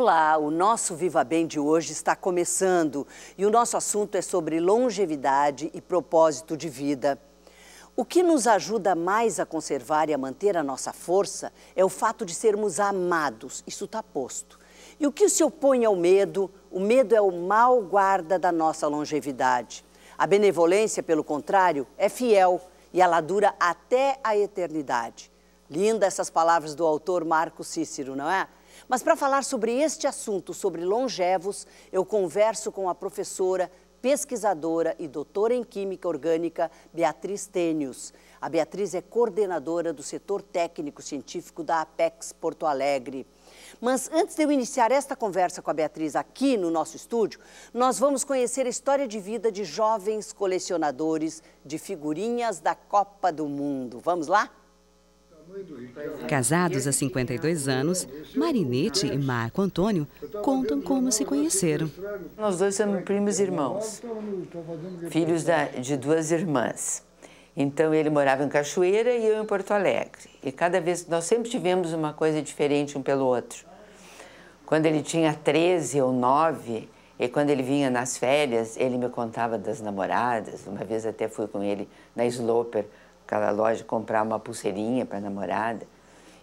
Olá, o nosso Viva Bem de hoje está começando e o nosso assunto é sobre longevidade e propósito de vida. O que nos ajuda mais a conservar e a manter a nossa força é o fato de sermos amados, isso está posto. E o que se opõe ao medo? O medo é o mal guarda da nossa longevidade. A benevolência, pelo contrário, é fiel e ela dura até a eternidade. Linda essas palavras do autor Marco Cícero, não é? Mas para falar sobre este assunto, sobre longevos, eu converso com a professora, pesquisadora e doutora em Química Orgânica, Beatriz Tênios. A Beatriz é coordenadora do setor técnico científico da Apex Porto Alegre. Mas antes de eu iniciar esta conversa com a Beatriz aqui no nosso estúdio, nós vamos conhecer a história de vida de jovens colecionadores de figurinhas da Copa do Mundo. Vamos lá? Casados há 52 anos, Marinete e Marco Antônio contam como se conheceram. Nós dois somos primos irmãos, filhos de duas irmãs. Então ele morava em Cachoeira e eu em Porto Alegre. E cada vez nós sempre tivemos uma coisa diferente um pelo outro. Quando ele tinha 13 ou 9, e quando ele vinha nas férias, ele me contava das namoradas. Uma vez até fui com ele na Sloper aquela loja comprar uma pulseirinha para namorada.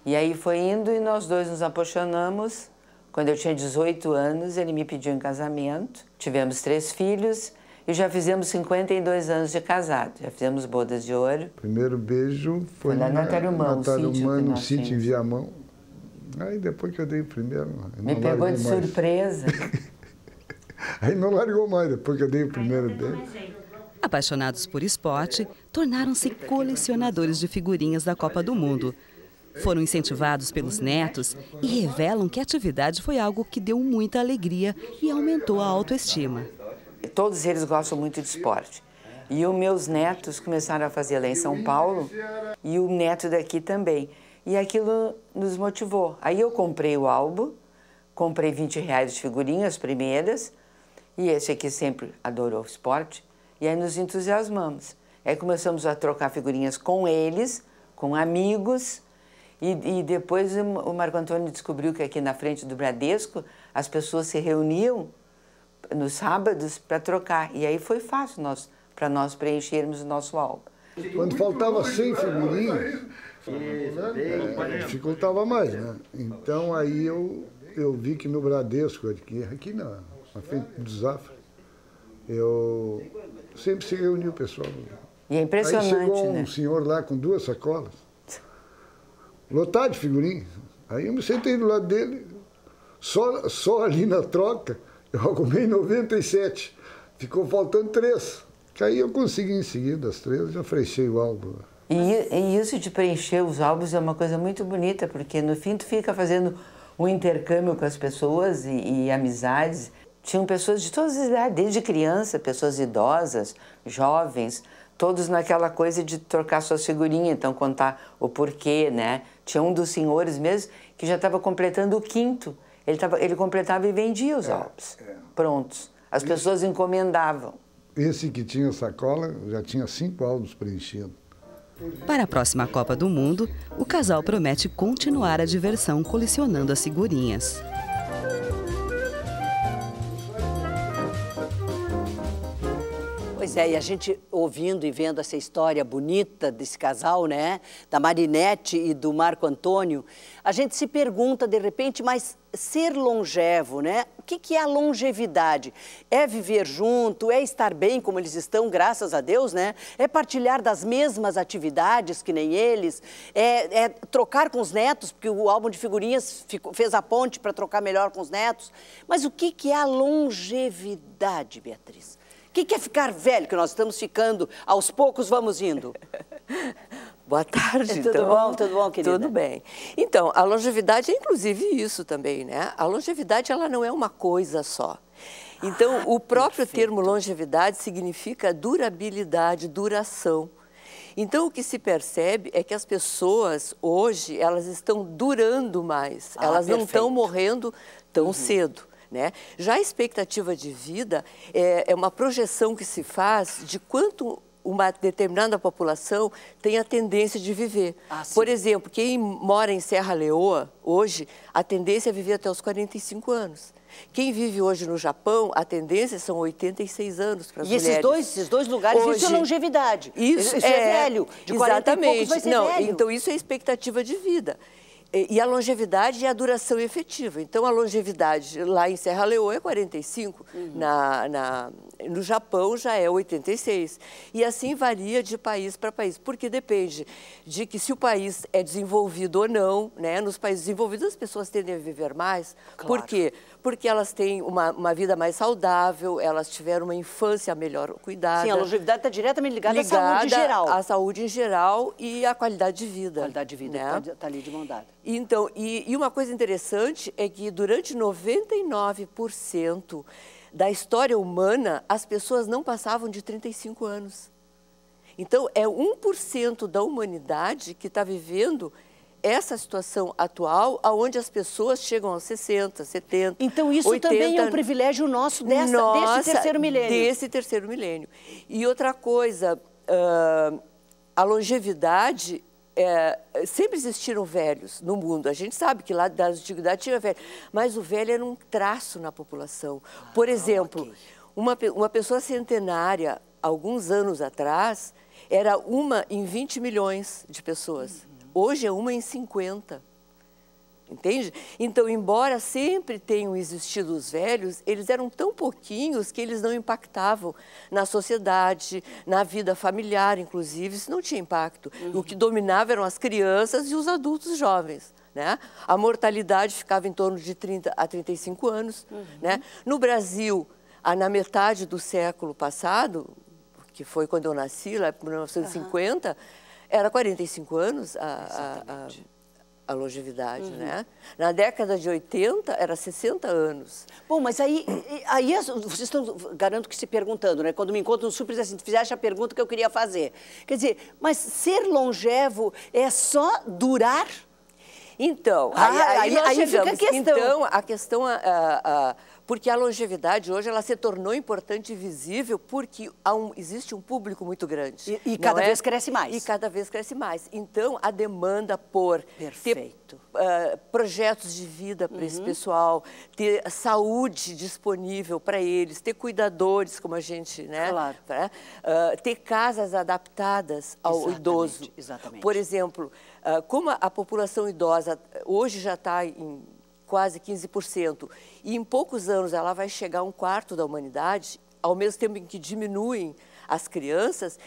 E aí foi indo e nós dois nos apaixonamos. Quando eu tinha 18 anos, ele me pediu em casamento. Tivemos três filhos e já fizemos 52 anos de casado. Já fizemos bodas de ouro. Primeiro beijo foi, foi na Natarumã, no sítio, no sítio em Viamão. Aí depois que eu dei o primeiro... Me pegou de mais. surpresa. aí não largou mais, depois que eu dei o primeiro beijo. Apaixonados por esporte, tornaram-se colecionadores de figurinhas da Copa do Mundo. Foram incentivados pelos netos e revelam que a atividade foi algo que deu muita alegria e aumentou a autoestima. Todos eles gostam muito de esporte. E os meus netos começaram a fazer lá em São Paulo e o neto daqui também. E aquilo nos motivou. Aí eu comprei o álbum, comprei 20 reais de figurinhas primeiras, e esse aqui sempre adorou esporte, e aí nos entusiasmamos. Aí começamos a trocar figurinhas com eles, com amigos. E, e, depois o Marco Antônio descobriu que aqui na frente do Bradesco as pessoas se reuniam nos sábados para trocar. E aí foi fácil nós, para nós preenchermos o nosso álbum. Quando faltava 100 figurinhas, né, dificultava mais, né? Então aí eu, eu vi que no Bradesco, aqui, aqui na, na frente do Zafra, eu sempre se reuniu o pessoal e é impressionante, Aí chegou né? um senhor lá com duas sacolas, lotado de figurinhas. Aí eu me sentei do lado dele, só, só ali na troca, eu arrumei 97. Ficou faltando três. Que aí eu consegui em seguida as três, já frechei o álbum. E, e, isso de preencher os álbuns é uma coisa muito bonita, porque no fim tu fica fazendo um intercâmbio com as pessoas e, e amizades. Tinham pessoas de todas as idades, desde criança, pessoas idosas, jovens, todos naquela coisa de trocar suas figurinhas, então contar o porquê, né? Tinha um dos senhores mesmo que já estava completando o quinto. Ele, tava, ele completava e vendia os é, álbuns é. prontos. As pessoas encomendavam. Esse que tinha sacola já tinha cinco álbuns preenchidos. Para a próxima Copa do Mundo, o casal promete continuar a diversão colecionando as figurinhas. Pois é, e a gente ouvindo e vendo essa história bonita desse casal, né? Da Marinette e do Marco Antônio, a gente se pergunta de repente, mas ser longevo, né? O que, que é a longevidade? É viver junto, é estar bem como eles estão, graças a Deus, né? É partilhar das mesmas atividades que nem eles, é, é trocar com os netos, porque o álbum de figurinhas ficou, fez a ponte para trocar melhor com os netos. Mas o que, que é a longevidade, Beatriz? O que, que é ficar velho, que nós estamos ficando, aos poucos vamos indo? Boa tarde. Tudo então. bom? Tudo bom, querida? Tudo bem. Então, a longevidade é inclusive isso também, né? A longevidade, ela não é uma coisa só. Então, ah, o próprio perfeito. termo longevidade significa durabilidade, duração. Então, o que se percebe é que as pessoas hoje, elas estão durando mais. Ah, elas perfeito. não estão morrendo tão uhum. cedo. Né? Já a expectativa de vida é, é uma projeção que se faz de quanto uma determinada população tem a tendência de viver. Ah, Por exemplo, quem mora em Serra Leoa hoje, a tendência é viver até os 45 anos. Quem vive hoje no Japão, a tendência são 86 anos para as e mulheres. E esses dois, esses dois lugares, hoje, isso é longevidade. Isso, isso é, é, velho. De exatamente. Poucos, não, velho. Então, isso é expectativa de vida. E a longevidade é a duração efetiva. Então, a longevidade lá em Serra Leoa é 45, uhum. na, na, no Japão já é 86. E assim varia de país para país, porque depende de que se o país é desenvolvido ou não. Né? Nos países desenvolvidos, as pessoas tendem a viver mais. Claro. Por quê? porque elas têm uma, uma vida mais saudável, elas tiveram uma infância melhor cuidada. Sim, a longevidade está diretamente ligada, ligada, à saúde em geral. À saúde em geral e à qualidade de vida. A qualidade de vida está né? Tá, tá ali de mão dada. Então, e, e uma coisa interessante é que durante 99% da história humana, as pessoas não passavam de 35 anos. Então, é 1% da humanidade que está vivendo essa situação atual, aonde as pessoas chegam aos 60, 70, Então isso 80, também é um privilégio nosso dessa, nossa, desse terceiro milênio. Desse terceiro milênio. E outra coisa, uh, a longevidade é, sempre existiram velhos no mundo. A gente sabe que lá das antiguidades tinha velho, mas o velho era um traço na população. Ah, Por exemplo, okay. uma, uma pessoa centenária, alguns anos atrás, era uma em 20 milhões de pessoas. Uhum. Hoje é uma em 50. Entende? Então, embora sempre tenham existido os velhos, eles eram tão pouquinhos que eles não impactavam na sociedade, na vida familiar, inclusive, isso não tinha impacto. Uhum. O que dominava eram as crianças e os adultos jovens. Né? A mortalidade ficava em torno de 30 a 35 anos. Uhum. Né? No Brasil, na metade do século passado, que foi quando eu nasci, lá em 1950, uhum era 45 anos a, a, a, a longevidade, uhum. né? Na década de 80, era 60 anos. Bom, mas aí, aí vocês estão, garanto que se perguntando, né? Quando me encontram no super, assim, fizeste a pergunta que eu queria fazer. Quer dizer, mas ser longevo é só durar? Então, ah, aí, aí, aí, aí fica a questão. Então, a questão... A, a, porque a longevidade hoje ela se tornou importante e visível porque um, existe um público muito grande. E, e cada é? vez cresce mais. E cada vez cresce mais. Então, a demanda por Perfeito. ter uh, ah, projetos de vida para uhum. esse pessoal, ter saúde disponível para eles, ter cuidadores, como a gente, né? Claro. Pra, uh, ter casas adaptadas ao exatamente, idoso. Exatamente. Por exemplo, uh, como a, a população idosa hoje já está em quase 15%. E em poucos anos ela vai chegar a um quarto da humanidade, ao mesmo tempo em que diminuem as crianças.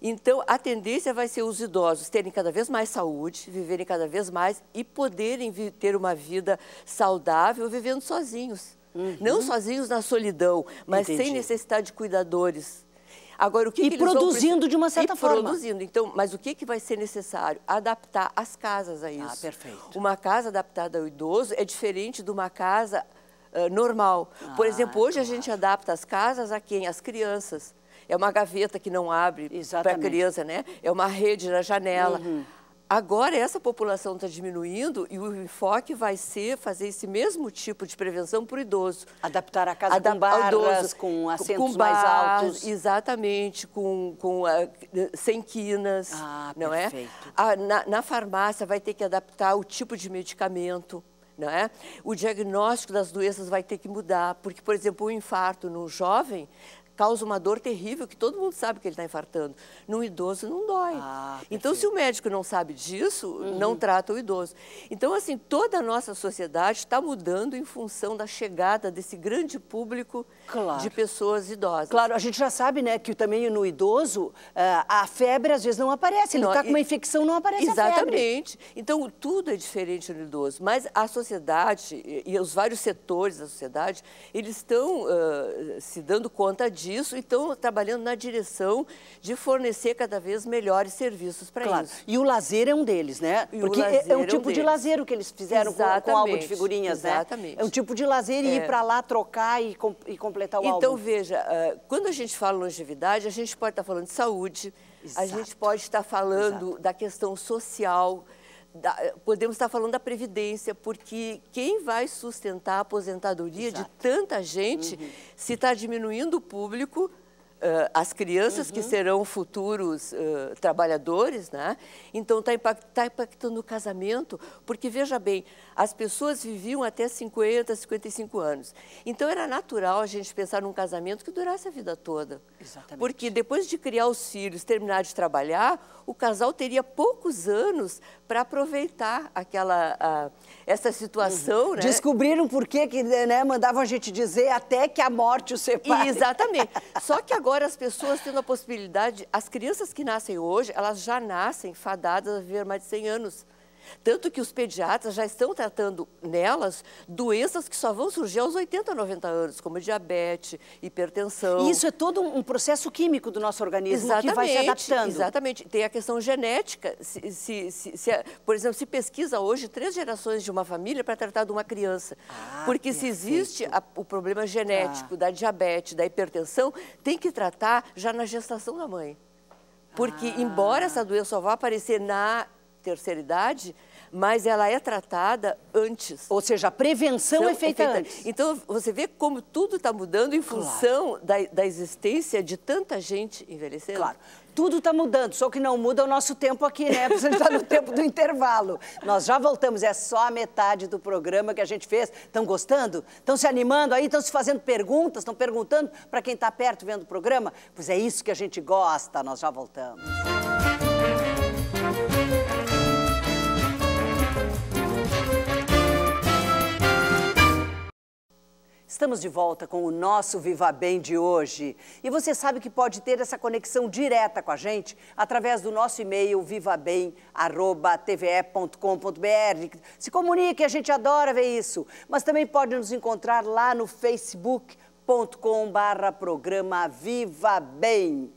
Então, a tendência vai ser os idosos terem cada vez mais saúde, viverem cada vez mais e poderem ter uma vida saudável vivendo sozinhos. Uhum. Não sozinhos na solidão, mas Entendi. sem necessidade de cuidadores. Agora, o que e que produzindo vão... de uma certa e forma. produzindo. Então, mas o que, que vai ser necessário? Adaptar as casas a ah, isso. Ah, perfeito. Uma casa adaptada ao idoso é diferente de uma casa uh, normal. Ah, Por exemplo, hoje claro. a gente adapta as casas a quem? As crianças. É uma gaveta que não abre para a criança, né? É uma rede na janela. Uhum. Agora, essa população está diminuindo e o enfoque vai ser fazer esse mesmo tipo de prevenção para o idoso. Adaptar a casa Adap com barras, idoso, com assentos com mais altos. Exatamente, com, com uh, sem quinas, ah, não é? perfeito. é? na, na farmácia vai ter que adaptar o tipo de medicamento. Não é? O diagnóstico das doenças vai ter que mudar, porque, por exemplo, o infarto no jovem causa uma dor terrível que todo mundo sabe que ele está infartando. Num idoso não dói. Ah, então, se o médico não sabe disso, uhum. não trata o idoso. Então, assim, toda a nossa sociedade está mudando em função da chegada desse grande público claro. de pessoas idosas. Claro, a gente já sabe, né, que também no idoso eh, a febre às vezes não aparece. Ele está com uma infecção, não aparece Exatamente. Então, tudo é diferente no idoso. Mas a sociedade e os vários setores da sociedade, eles estão uh, se dando conta disso e estão trabalhando na direção de fornecer cada vez melhores serviços para claro. isso. E o lazer é um deles, né? E Porque é, é, é um tipo é um de lazer o que eles fizeram com, com, algo de figurinhas, Exatamente. né? Exatamente. É um tipo de lazer e é. ir para lá, trocar e, e comprar completar o então, Então, veja, ah, quando a gente fala longevidade, a gente pode estar falando de saúde, Exato. a gente pode estar falando Exato. da questão social, da, podemos estar falando da Previdência, porque quem vai sustentar a aposentadoria Exato. de tanta gente uhum. se está diminuindo o público Uh, as crianças uhum. que serão futuros uh, trabalhadores, né? Então está impact, tá impactando o casamento, porque veja bem, as pessoas viviam até 50, 55 anos. Então era natural a gente pensar num casamento que durasse a vida toda. Exatamente. Porque depois de criar os filhos, terminar de trabalhar, o casal teria poucos anos para aproveitar aquela a, essa situação, uhum. né? Descobriram por que que né, mandavam a gente dizer até que a morte o separe. Exatamente. Só que agora agora as pessoas tendo a possibilidade, as crianças que nascem hoje, elas já nascem fadadas a viver mais de 100 anos. Tanto que os pediatras já estão tratando nelas doenças que só vão surgir aos 80, 90 anos, como diabetes, hipertensão. Isso é todo um processo químico do nosso organismo exatamente, que vai se adaptando. Exatamente. Tem a questão genética. Se, se, se, se por exemplo, se pesquisa hoje três gerações de uma família para tratar de uma criança. Ah, porque se existe a, o problema genético ah. da diabetes, da hipertensão, tem que tratar já na gestação da mãe. Porque, ah. embora essa doença só vá aparecer na terceira idade, mas ela é tratada antes. Ou seja, a prevenção então, é, feita é, feita antes. Então, você vê como tudo está mudando em função claro. da, da existência de tanta gente envelhecendo. Claro. Tudo está mudando, só que não muda o nosso tempo aqui, né? Porque a gente está no tempo do intervalo. Nós já voltamos, é só a metade do programa que a gente fez. Estão gostando? Estão se animando aí? Estão se fazendo perguntas? Estão perguntando para quem está perto vendo o programa? Pois é isso que a gente gosta. Nós já voltamos. Estamos de volta com o nosso Viva Bem de hoje. E você sabe que pode ter essa conexão direta com a gente através do nosso e-mail vivabem@tve.com.br. Se comunique, a gente adora ver isso. Mas também pode nos encontrar lá no facebookcom programa Viva Bem.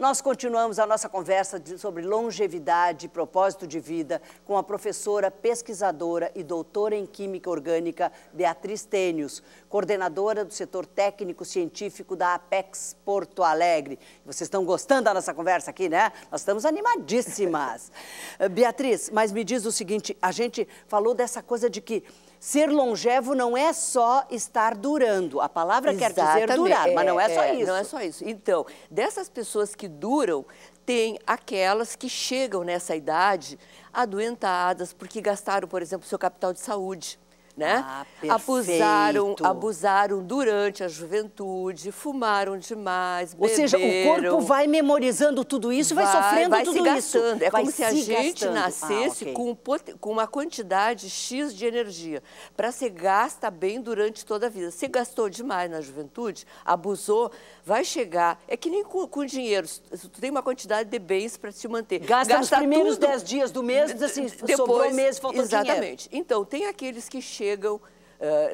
Nós continuamos a nossa conversa de, sobre longevidade e propósito de vida com a professora, pesquisadora e doutora em Química Orgânica Beatriz Tênios, coordenadora do setor técnico científico da Apex Porto Alegre. Vocês estão gostando da nossa conversa aqui, né? Nós estamos animadíssimas. Beatriz, mas me diz o seguinte, a gente falou dessa coisa de que Ser longevo não é só estar durando. A palavra Exatamente. quer dizer durar, é, mas não é, só isso. É, é, não é só isso. Então, dessas pessoas que duram, tem aquelas que chegam nessa idade adoentadas porque gastaram, por exemplo, seu capital de saúde né? Ah, abusaram, abusaram durante a juventude, fumaram demais, Ou seja, o corpo vai memorizando tudo isso, vai, vai sofrendo vai tudo se gastando. Isso. É vai como se, a gente gastando. Ah, nascesse ah, okay. com, uma quantidade X de energia para ser gasta bem durante toda a vida. Se gastou demais na juventude, abusou, vai chegar. É que nem com, com dinheiro, tu tem uma quantidade de bens para te manter. Gasta, gasta os primeiros 10 dias do mês, assim, depois, sobrou mês, faltou Exatamente. Dinheiro. Então, tem aqueles que chegam chegam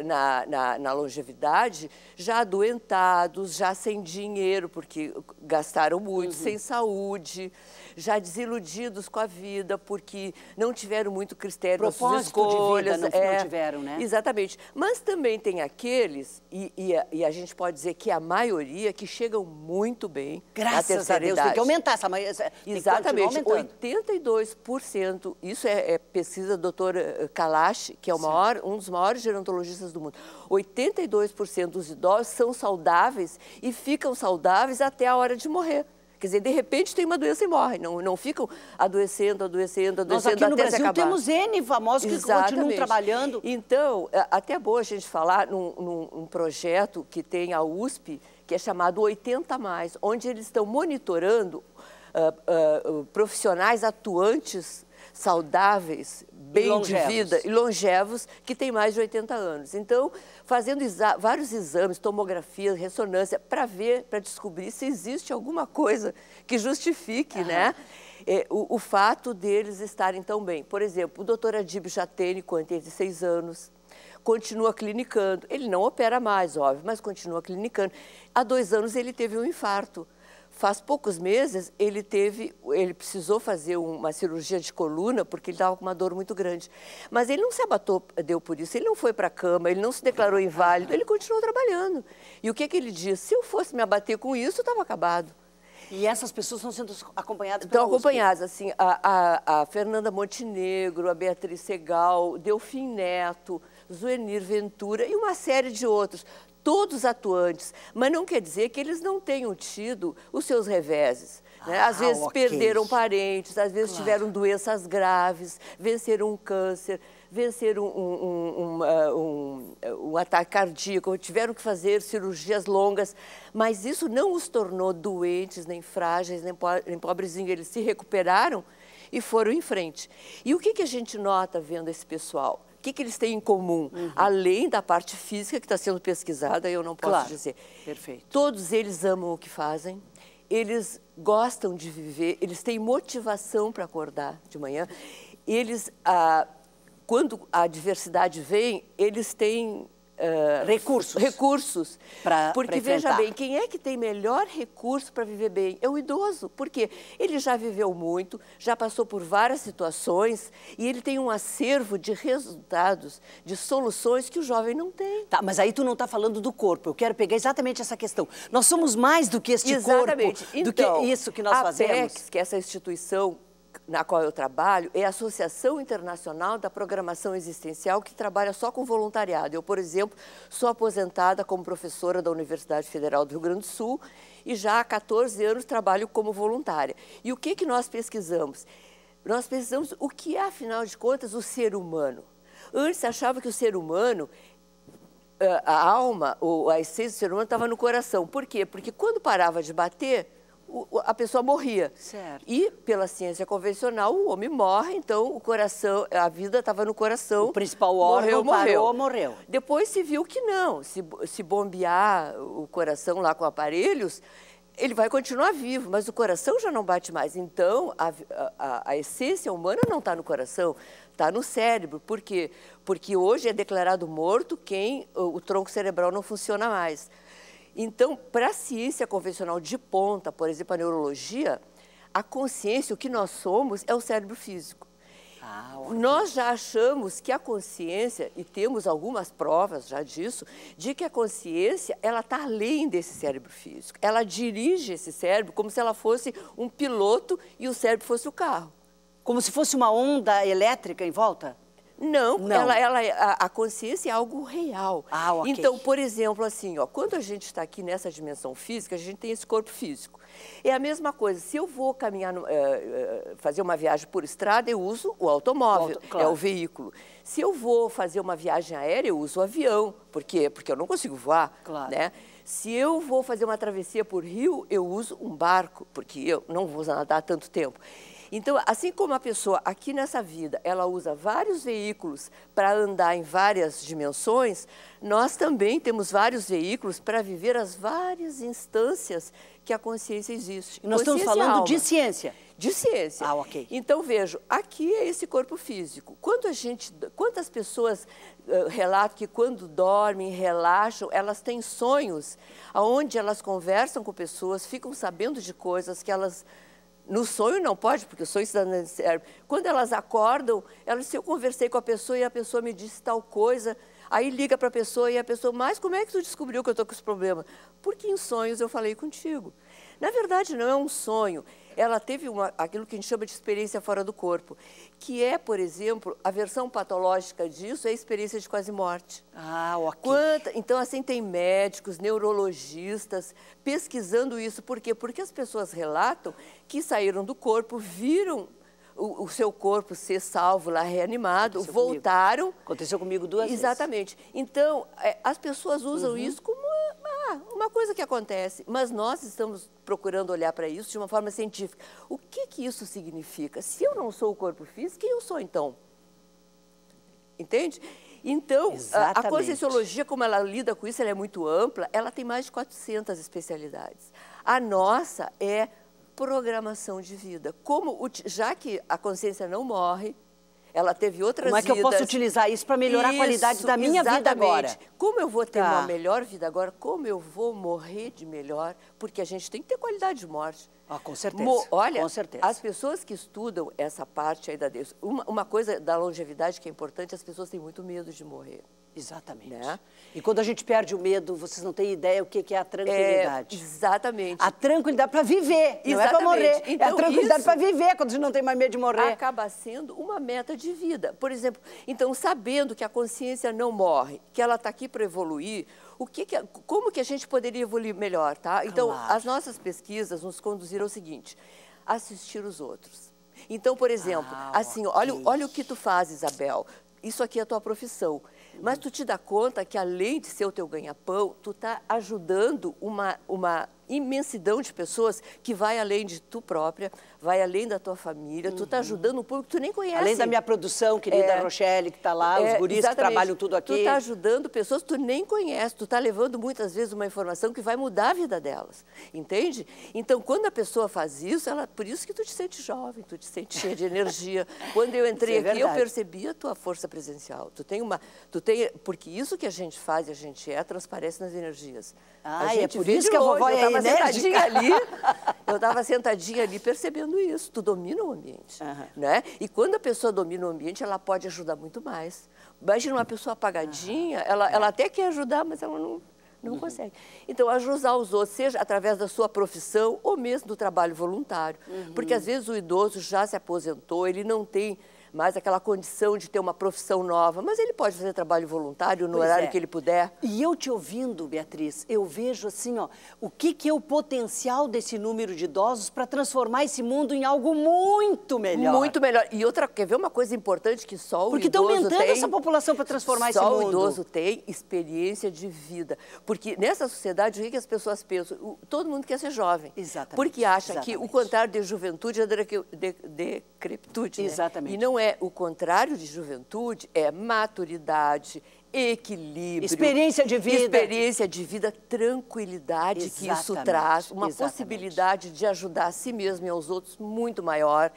na, na, na, longevidade já adoentados, já sem dinheiro, porque gastaram muito, uhum. sem saúde, já desiludidos com a vida, porque não tiveram muito critério nas suas escolhas. De vida, não, é, não tiveram, né? Exatamente. Mas também tem aqueles, e, e, a, e, a, gente pode dizer que a maioria, que chegam muito bem Graças a Deus, idade. tem que aumentar essa maioria. Exatamente, 82%, isso é, é pesquisa do doutor Kalash, que é maior, um dos maiores gerontologistas cardiologistas do mundo. 82% dos idosos são saudáveis e ficam saudáveis até a hora de morrer. Quer dizer, de repente tem uma doença e morre. Não, não ficam adoecendo, adoecendo, adoecendo Nós aqui no Brasil temos N famosos Exatamente. que continuam trabalhando. Então, é, até é bom a gente falar num, num um projeto que tem a USP, que é chamado 80 Mais, onde eles estão monitorando uh, uh, profissionais atuantes saudáveis, bem longevos. de vida e longevos que têm mais de 80 anos. Então, fazendo exa vários exames, tomografia, ressonância, para ver, para descobrir se existe alguma coisa que justifique, né? É, o, o, fato deles estarem tão bem. Por exemplo, o doutor Adib já tem 46 anos, continua clinicando. Ele não opera mais, óbvio, mas continua clinicando. Há dois anos ele teve um infarto. Faz poucos meses ele teve, ele precisou fazer uma cirurgia de coluna porque ele estava com uma dor muito grande. Mas ele não se abatou, deu por isso. Ele não foi para a cama, ele não se declarou inválido, ele continuou trabalhando. E o que, é que ele diz? Se eu fosse me abater com isso, estava acabado. E essas pessoas estão sendo acompanhadas pela Estão acompanhadas, assim, a, a, a, Fernanda Montenegro, a Beatriz Segal, Delfim Neto, Zuenir Ventura e uma série de outros todos atuantes, mas não quer dizer que eles não tenham tido os seus reveses. Né? Ah, às ah, vezes okay. perderam parentes, às vezes claro. tiveram doenças graves, venceram um câncer, venceram um, um, ah, um, um, ataque cardíaco, tiveram que fazer cirurgias longas, mas isso não os tornou doentes, nem frágeis, nem, po nem pobrezinhos. Eles se recuperaram e foram em frente. E o que, que a gente nota vendo esse pessoal? que, que eles têm em comum, uhum. além da parte física que está sendo pesquisada, eu não posso claro. dizer. Perfeito. Todos eles amam o que fazem, eles gostam de viver, eles têm motivação para acordar de manhã, eles, ah, quando a diversidade vem, eles têm ah, recursos. Recursos. Pra, Porque pra veja bem, quem é que tem melhor recurso para viver bem? É o idoso. porque Ele já viveu muito, já passou por várias situações e ele tem um acervo de resultados, de soluções que o jovem não tem. Tá, mas aí tu não está falando do corpo. Eu quero pegar exatamente essa questão. Nós somos mais do que este exatamente. corpo, então, do que então, isso que nós a fazemos. PECS, que é essa instituição na qual eu trabalho é a Associação Internacional da Programação Existencial, que trabalha só com voluntariado. Eu, por exemplo, sou aposentada como professora da Universidade Federal do Rio Grande do Sul e já há 14 anos trabalho como voluntária. E o que, que nós pesquisamos? Nós pesquisamos o que é, afinal de contas, o ser humano. Antes achava que o ser humano eh, a alma, ou a essência do ser humano estava no coração. Por quê? Porque quando parava de bater, a pessoa morria. Certo. E, pela ciência convencional, o homem morre, então o coração, a vida estava no coração. O principal órgão morreu, morreu. Parou, morreu. Depois se viu que não, se, se bombear o coração lá com aparelhos, ele vai continuar vivo, mas o coração já não bate mais. Então, a, a, a essência humana não está no coração, está no cérebro. Por quê? Porque hoje é declarado morto quem o, o tronco cerebral não funciona mais. Então, para a ciência convencional de ponta, por exemplo, a neurologia, a consciência, o que nós somos, é o cérebro físico. Ah, nós já achamos que a consciência, e temos algumas provas já disso, de que a consciência ela está além desse cérebro físico. Ela dirige esse cérebro como se ela fosse um piloto e o cérebro fosse o carro. Como se fosse uma onda elétrica em volta? Não, não. Ela, ela, a, a, consciência é algo real. Ah, okay. Então, por exemplo, assim, ó, quando a gente está aqui nessa dimensão física, a gente tem esse corpo físico. É a mesma coisa, se eu vou caminhar, no, é, fazer uma viagem por estrada, eu uso o automóvel, o auto, claro. é o veículo. Se eu vou fazer uma viagem aérea, eu uso o avião. Por quê? Porque eu não consigo voar, claro. né? Se eu vou fazer uma travessia por rio, eu uso um barco, porque eu não vou nadar tanto tempo. Então, assim como a pessoa aqui nessa vida, ela usa vários veículos para andar em várias dimensões, nós também temos vários veículos para viver as várias instâncias que a consciência existe. nós consciência estamos falando de ciência. De ciência. Ah, ok. Então, vejo, aqui é esse corpo físico. a gente, quantas pessoas uh, relatam que quando dormem, relaxam, elas têm sonhos, onde elas conversam com pessoas, ficam sabendo de coisas que elas no sonho não pode, porque o sonho está no cérebro. Quando elas acordam, elas se eu conversei com a pessoa e a pessoa me disse tal coisa, aí liga para a pessoa e a pessoa, mas como é que tu descobriu que eu estou com esse problema? Porque em sonhos eu falei contigo. Na verdade, não é um sonho, ela teve uma, aquilo que a gente chama de experiência fora do corpo, que é, por exemplo, a versão patológica disso é a experiência de quase morte. Ah, ok. Quanta, então, assim, tem médicos, neurologistas pesquisando isso. Por quê? Porque as pessoas relatam que saíram do corpo, viram o, o, seu corpo ser salvo lá, reanimado, Aconteceu voltaram. Comigo. Aconteceu comigo duas Exatamente. vezes. Exatamente. Então, é, as pessoas usam uhum. isso como ah, uma coisa que acontece, mas nós estamos procurando olhar para isso de uma forma científica. O que, que isso significa? Se eu não sou o corpo físico, quem eu sou então? Entende? Então, a conscienciologia, como ela lida com isso, ela é muito ampla, ela tem mais de 400 especialidades. A nossa é programação de vida. Como, já que a consciência não morre, ela teve outras Como é que eu posso utilizar isso para melhorar isso, a qualidade da minha exatamente. vida agora? Como eu vou ter tá. uma melhor vida agora? Como eu vou morrer de melhor? Porque a gente tem que ter qualidade de morte. Ah, com certeza. Mo olha, com certeza. as pessoas que estudam essa parte aí da Deus, uma, uma coisa da longevidade que é importante, as pessoas têm muito medo de morrer. Exatamente. Né? E quando a gente perde o medo, vocês não têm ideia o que é a tranquilidade. É, exatamente. A tranquilidade para viver, exatamente. não é para morrer. Então, é a então, tranquilidade para viver, quando a gente não tem mais medo de morrer. Acaba sendo uma meta de vida. Por exemplo, então, sabendo que a consciência não morre, que ela está aqui para evoluir, o que, que como que a gente poderia evoluir melhor, tá? Então, claro. as nossas pesquisas nos conduziram ao seguinte, assistir os outros. Então, por exemplo, ah, assim, okay. olha, olha o que tu faz, Isabel. Isso aqui é a tua profissão. Mas tu te dá conta que além de ser o teu ganha-pão, tu está ajudando uma, uma imensidão de pessoas que vai além de tu própria, vai além da tua família, uhum. tu tá uhum. ajudando um público que tu nem conhece. Além da minha produção, querida é, Rochelle, que tá lá, é, os guris exatamente. que trabalham tudo aqui. Tu tá ajudando pessoas que tu nem conhece, tu tá levando muitas vezes uma informação que vai mudar a vida delas, entende? Então, quando a pessoa faz isso, ela, por isso que tu te sente jovem, tu te sente cheia de energia. Quando eu entrei é aqui, verdade. eu percebi a tua força presencial. Tu tem uma, tu tem, porque isso que a gente faz, a gente é, transparece nas energias é por isso que a vovó hoje, é eu sentadinha ali, eu estava sentadinha ali percebendo isso. Tu domina o ambiente, uhum. né? E quando a pessoa domina o ambiente, ela pode ajudar muito mais. Imagina uma pessoa apagadinha, uhum. ela, ela é. até quer ajudar, mas ela não, não uhum. consegue. Então, ajudar os outros, seja através da sua profissão ou mesmo do trabalho voluntário. Uhum. Porque, às vezes, o idoso já se aposentou, ele não tem mais aquela condição de ter uma profissão nova, mas ele pode fazer trabalho voluntário no pois horário é. que ele puder. E eu te ouvindo, Beatriz, eu vejo assim, ó, o que, que é o potencial desse número de idosos para transformar esse mundo em algo muito melhor. Muito melhor. E outra, quer ver uma coisa importante que só o Porque idoso tem? Porque estão aumentando essa população para transformar esse mundo. Só o idoso tem experiência de vida. Porque nessa sociedade, o que, que as pessoas pensam? O, todo mundo quer ser jovem. Exatamente. Porque acha Exatamente. que o contrário de juventude é de, de, de decrepitude. Né? Exatamente. E não é é o contrário de juventude, é maturidade, equilíbrio, experiência de vida, experiência de vida, tranquilidade Exatamente. que isso traz, uma Exatamente. possibilidade de ajudar a si mesmo e aos outros muito maior.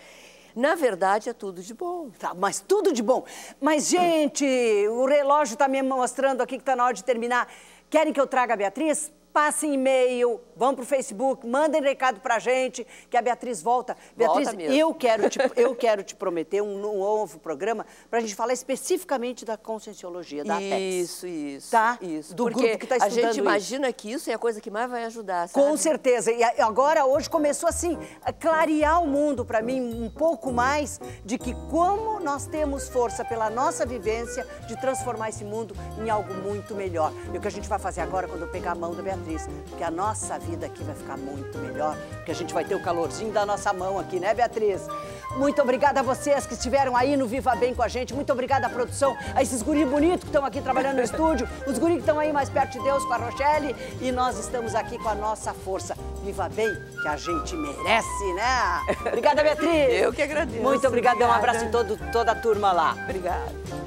Na verdade, é tudo de bom. Tá, mas tudo de bom. Mas, gente, o relógio está me mostrando aqui que está na hora de terminar. Querem que eu traga a Beatriz? passem e-mail, vão pro Facebook, mandem recado pra gente, que a Beatriz volta. Beatriz, volta eu, quero te, eu quero te prometer um novo programa para a gente falar especificamente da conscienciologia, da isso, APEX. Isso, isso. Tá? Isso. Do Porque grupo que está estudando A gente imagina isso. que isso é a coisa que mais vai ajudar, sabe? Com certeza. E agora, hoje, começou assim, a clarear o mundo para mim um pouco mais de que como nós temos força pela nossa vivência de transformar esse mundo em algo muito melhor. E o que a gente vai fazer agora quando eu pegar a mão da Beatriz? feliz, porque a nossa vida aqui vai ficar muito melhor, porque a gente vai ter o calorzinho da nossa mão aqui, né, Beatriz? Muito obrigada a vocês que estiveram aí no Viva Bem com a gente. Muito obrigada à produção, a esses guris bonitos que estão aqui trabalhando no estúdio, os guris que estão aí mais perto de Deus com a Rochelle. E nós estamos aqui com a nossa força. Viva Bem, que a gente merece, né? Obrigada, Beatriz. Eu que agradeço. Muito obrigada. obrigada. Um abraço em todo, toda a turma lá. Obrigada.